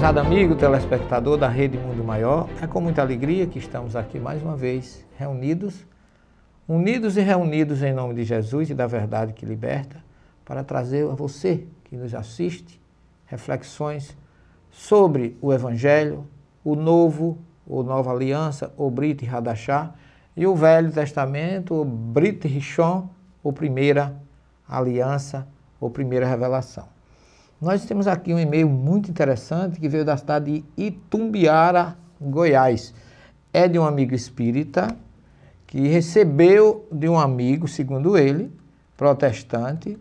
Prezado amigo telespectador da Rede Mundo Maior, é com muita alegria que estamos aqui mais uma vez reunidos, unidos e reunidos em nome de Jesus e da verdade que liberta, para trazer a você que nos assiste reflexões sobre o Evangelho, o Novo, ou Nova Aliança, ou Brit e Radachá, e o Velho Testamento, ou Brit Richon, Rishon, ou Primeira Aliança, ou Primeira Revelação. Nós temos aqui um e-mail muito interessante que veio da cidade de Itumbiara, Goiás. É de um amigo espírita que recebeu de um amigo, segundo ele, protestante,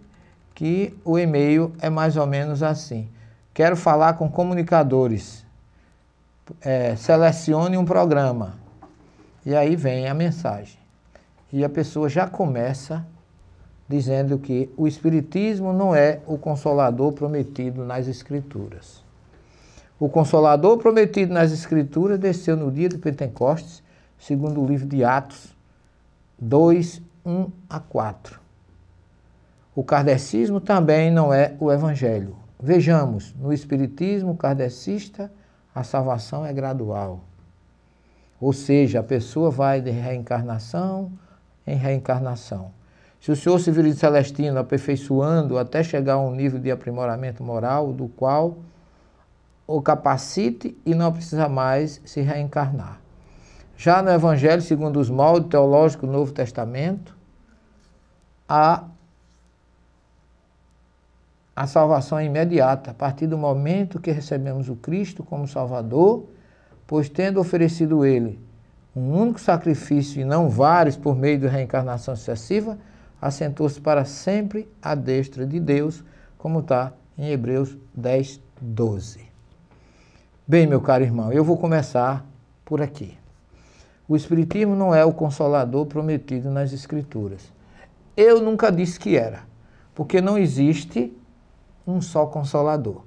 que o e-mail é mais ou menos assim. Quero falar com comunicadores. É, selecione um programa. E aí vem a mensagem. E a pessoa já começa dizendo que o Espiritismo não é o consolador prometido nas Escrituras. O consolador prometido nas Escrituras desceu no dia de Pentecostes, segundo o livro de Atos 2, 1 a 4. O kardecismo também não é o evangelho. Vejamos, no espiritismo kardecista, a salvação é gradual. Ou seja, a pessoa vai de reencarnação em reencarnação. Se o senhor se vir de Celestino aperfeiçoando até chegar a um nível de aprimoramento moral do qual o capacite e não precisa mais se reencarnar. Já no Evangelho segundo os moldes teológico do Novo Testamento, há a salvação imediata, a partir do momento que recebemos o Cristo como Salvador, pois tendo oferecido Ele um único sacrifício e não vários por meio de reencarnação sucessiva, assentou-se para sempre à destra de Deus, como está em Hebreus 10, 12. Bem, meu caro irmão, eu vou começar por aqui. O Espiritismo não é o consolador prometido nas Escrituras. Eu nunca disse que era, porque não existe um só consolador.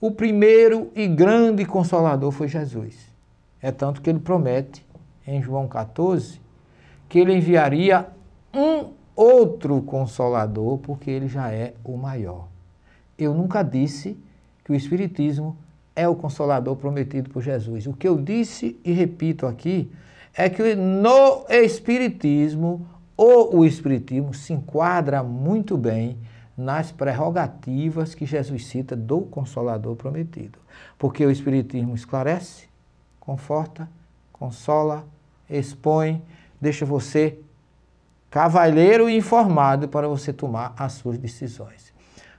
O primeiro e grande consolador foi Jesus. É tanto que ele promete em João 14 que ele enviaria um outro consolador, porque ele já é o maior. Eu nunca disse que o Espiritismo é o consolador prometido por Jesus. O que eu disse e repito aqui é que no Espiritismo, ou o Espiritismo se enquadra muito bem nas prerrogativas que Jesus cita do Consolador prometido. Porque o Espiritismo esclarece, conforta, consola, expõe, deixa você cavalheiro e informado para você tomar as suas decisões.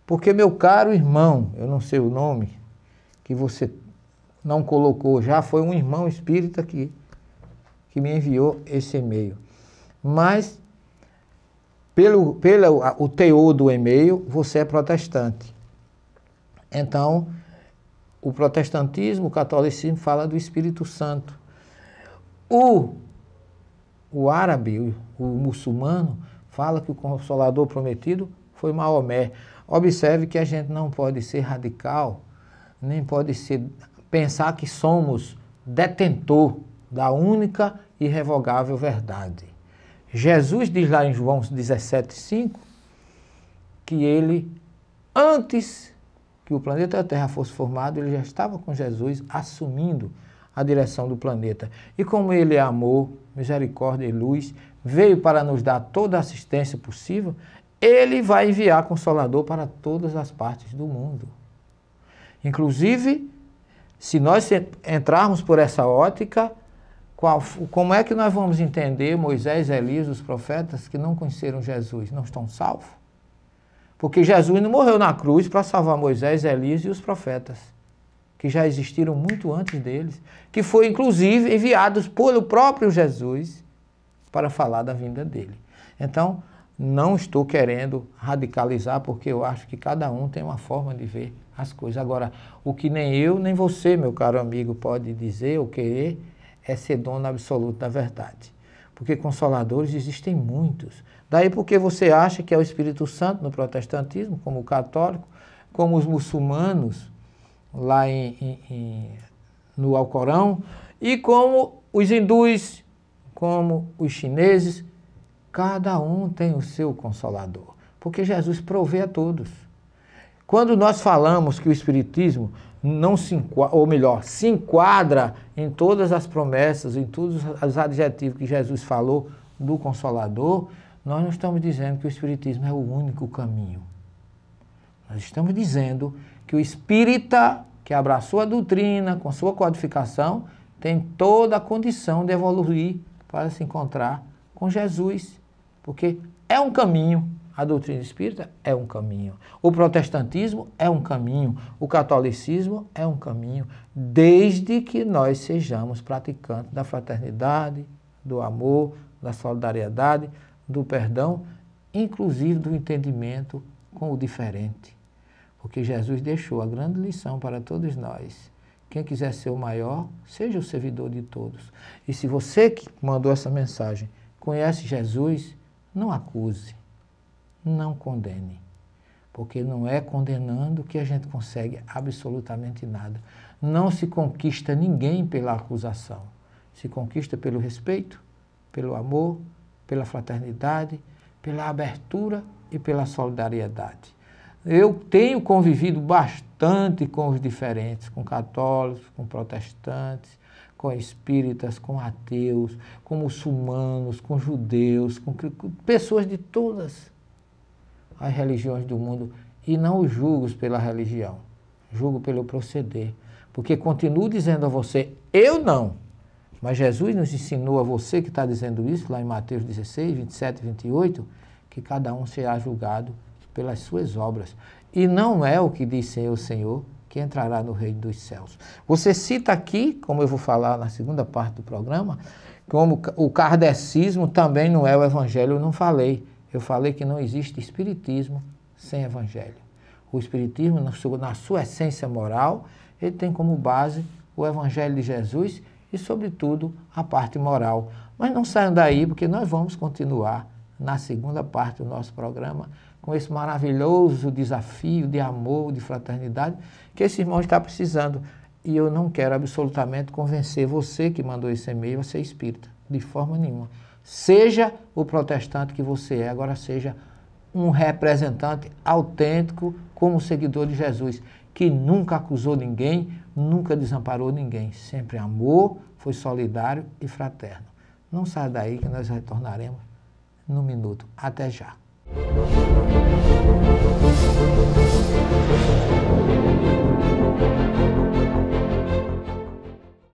Porque, meu caro irmão, eu não sei o nome que você não colocou, já foi um irmão espírita que, que me enviou esse e-mail. Mas, pelo, pelo o teor do e-mail, você é protestante. Então, o protestantismo, o catolicismo fala do Espírito Santo. O o árabe, o, o muçulmano, fala que o consolador prometido foi Maomé. Observe que a gente não pode ser radical, nem pode ser, pensar que somos detentor da única e revogável verdade. Jesus diz lá em João 17,5 que ele, antes que o planeta Terra fosse formado, ele já estava com Jesus assumindo a direção do planeta. E como Ele é amor, misericórdia e luz, veio para nos dar toda a assistência possível, Ele vai enviar Consolador para todas as partes do mundo. Inclusive, se nós entrarmos por essa ótica, qual, como é que nós vamos entender Moisés, Elias, os profetas que não conheceram Jesus? Não estão salvos? Porque Jesus não morreu na cruz para salvar Moisés, Elias e os profetas que já existiram muito antes deles, que foi inclusive enviados pelo próprio Jesus para falar da vinda dele. Então, não estou querendo radicalizar, porque eu acho que cada um tem uma forma de ver as coisas. Agora, o que nem eu, nem você, meu caro amigo, pode dizer ou querer é ser dono absoluto da verdade. Porque consoladores existem muitos. Daí porque você acha que é o Espírito Santo no protestantismo, como o católico, como os muçulmanos, lá em, em, em, no Alcorão, e como os hindus, como os chineses, cada um tem o seu consolador, porque Jesus provê a todos. Quando nós falamos que o Espiritismo não se ou melhor, se enquadra em todas as promessas, em todos os adjetivos que Jesus falou do Consolador, nós não estamos dizendo que o Espiritismo é o único caminho. Nós estamos dizendo que o espírita que abraçou a doutrina com sua codificação tem toda a condição de evoluir para se encontrar com Jesus, porque é um caminho. A doutrina espírita é um caminho. O protestantismo é um caminho. O catolicismo é um caminho. Desde que nós sejamos praticantes da fraternidade, do amor, da solidariedade, do perdão, inclusive do entendimento com o diferente. Porque Jesus deixou a grande lição para todos nós. Quem quiser ser o maior, seja o servidor de todos. E se você que mandou essa mensagem conhece Jesus, não acuse, não condene. Porque não é condenando que a gente consegue absolutamente nada. Não se conquista ninguém pela acusação. Se conquista pelo respeito, pelo amor, pela fraternidade, pela abertura e pela solidariedade. Eu tenho convivido bastante com os diferentes, com católicos, com protestantes, com espíritas, com ateus, com muçulmanos, com judeus, com, pessoas de todas as religiões do mundo e não os julgo pela religião, julgo pelo proceder, porque continuo dizendo a você, eu não. Mas Jesus nos ensinou a você que está dizendo isso, lá em Mateus 16, 27 e 28, que cada um será julgado pelas suas obras. E não é o que diz Senhor, Senhor, que entrará no reino dos céus. Você cita aqui, como eu vou falar na segunda parte do programa, como o kardecismo também não é o evangelho, eu não falei. Eu falei que não existe espiritismo sem evangelho. O espiritismo, na sua essência moral, ele tem como base o evangelho de Jesus e, sobretudo, a parte moral. Mas não saiam daí, porque nós vamos continuar na segunda parte do nosso programa com esse maravilhoso desafio de amor, de fraternidade que esse irmão está precisando. E eu não quero absolutamente convencer você que mandou esse e-mail a ser espírita, de forma nenhuma. Seja o protestante que você é, agora seja um representante autêntico como seguidor de Jesus, que nunca acusou ninguém, nunca desamparou ninguém, sempre amou, foi solidário e fraterno. Não sai daí que nós retornaremos no minuto. Até já. Música